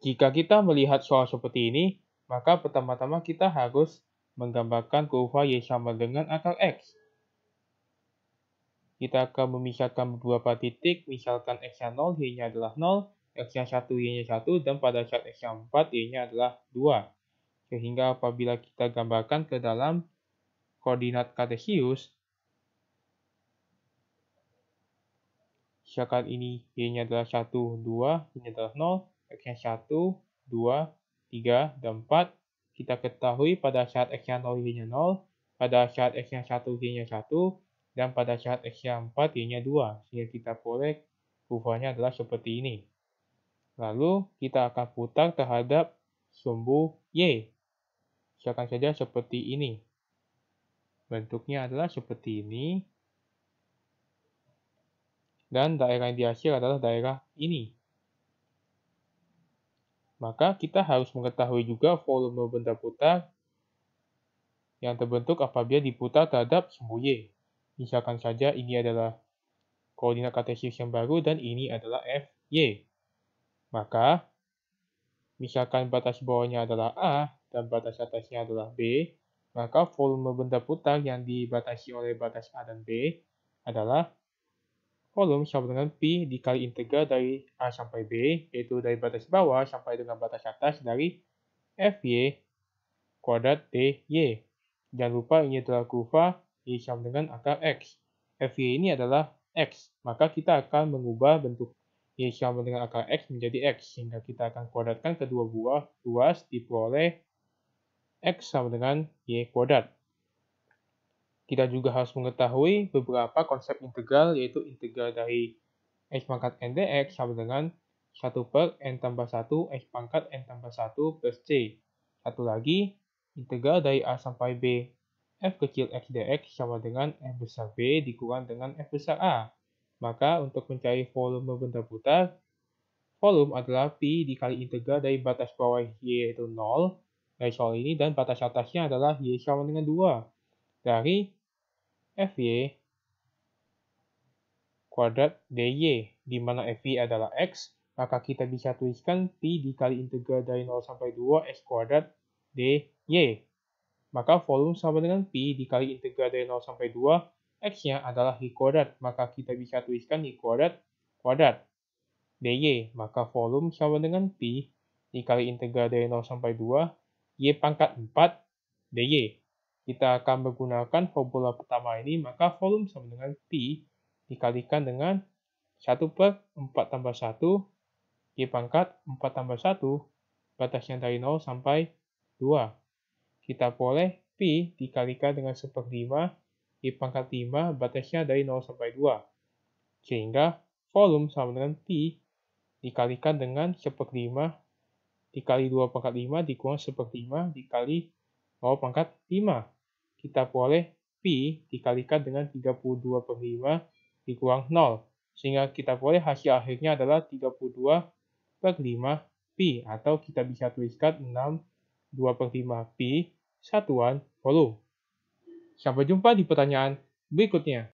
Jika kita melihat soal seperti ini, maka pertama-tama kita harus menggambarkan kurva Y sama dengan akar X. Kita akan memisahkan beberapa titik, misalkan X-nya 0, Y-nya adalah 0, X-nya 1, Y-nya 1, dan pada saat X-nya 4, Y-nya adalah 2. Sehingga apabila kita gambarkan ke dalam koordinat kartesius, misalkan ini Y-nya adalah 1, 2, Y nya adalah 0, X-nya 1, 2, 3, dan 4. Kita ketahui pada saat X-nya 0, Y-nya 0. Pada saat X-nya 1, Y-nya 1. Dan pada saat X-nya 4, Y-nya 2. Sehingga kita boleh kurvanya adalah seperti ini. Lalu kita akan putar terhadap sumbu Y. Misalkan saja seperti ini. Bentuknya adalah seperti ini. Dan daerah yang dihasil adalah daerah ini. Maka kita harus mengetahui juga volume benda putar yang terbentuk apabila diputar terhadap sumbu Y. Misalkan saja ini adalah koordinat kartesius yang baru dan ini adalah F, Y. Maka, misalkan batas bawahnya adalah A dan batas atasnya adalah B, maka volume benda putar yang dibatasi oleh batas A dan B adalah Volume sama dengan Pi dikali integral dari A sampai B, yaitu dari batas bawah sampai dengan batas atas dari Fy kuadrat dy. Jangan lupa ini adalah kurva Y sama dengan akar X. Fy ini adalah X, maka kita akan mengubah bentuk Y sama dengan akar X menjadi X, sehingga kita akan kuadratkan kedua buah luas diperoleh X sama dengan Y kuadrat kita juga harus mengetahui beberapa konsep integral yaitu integral dari x pangkat n dx sama dengan 1 per n tambah 1 x pangkat n tambah 1 plus c. Satu lagi, integral dari a sampai b f kecil x dx sama dengan f besar b dikurang dengan f besar a. Maka untuk mencari volume benda putar, volume adalah pi dikali integral dari batas bawah y yaitu 0 dari soal ini dan batas atasnya adalah y sama dengan 2 dari FY kuadrat DY, di mana FY adalah X, maka kita bisa tuliskan P dikali integral dari 0 sampai 2 X kuadrat DY. Maka volume sama dengan P dikali integral dari 0 sampai 2 X-nya adalah Y kuadrat, maka kita bisa tuliskan Y kuadrat kuadrat DY. Maka volume sama dengan P dikali integral dari 0 sampai 2 Y pangkat 4 DY kita akan menggunakan formula pertama ini, maka volume sama dengan P dikalikan dengan 1 per 4 tambah 1, G pangkat 4 tambah 1, batasnya dari 0 sampai 2. Kita boleh P dikalikan dengan 1 per 5, G pangkat 5, batasnya dari 0 sampai 2. Sehingga volume sama dengan P dikalikan dengan 1 per 5, dikali 2 pangkat 5, dikurang 1 per 5, dikali 0 pangkat 5. Kita peroleh pi dikalikan dengan 32 per 5 dikurang 0. Sehingga kita peroleh hasil akhirnya adalah 32 per 5 pi atau kita bisa tuliskan 6 2 per 5 pi satuan volume. Sampai jumpa di pertanyaan berikutnya.